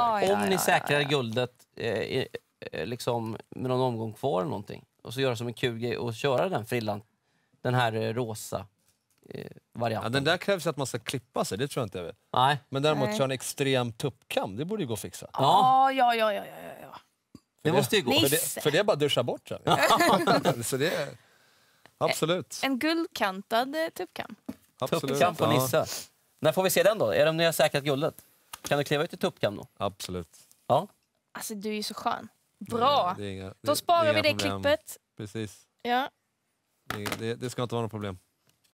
Ah, ja, Om ni ja, säkrar ja, guldet eh, eh, liksom, med någon omgång kvar eller någonting och så göra som en kul grej och köra den frillan, den här eh, rosa eh, varianten. den där krävs att man ska klippa sig, det tror jag inte jag vill. Nej. Men däremot Nej. köra en extrem tuppkam, det borde ju gå att fixa. Ah, ja, ja, ja, ja, ja. Det, det måste ju gå. För det, för det, är bara att duscha bort sen. så det är, absolut. En guldkantad eh, tuppkam. Tuppkam på Nisse. När får vi se den då? Är det om ni har säkrat guldet? Kan du kliva ut i tuppkam då? Absolut. Ja. Alltså du är ju så skön. Bra! Det, inga, då sparar vi det problem. klippet. Precis. Ja. Det, ska inte vara något problem.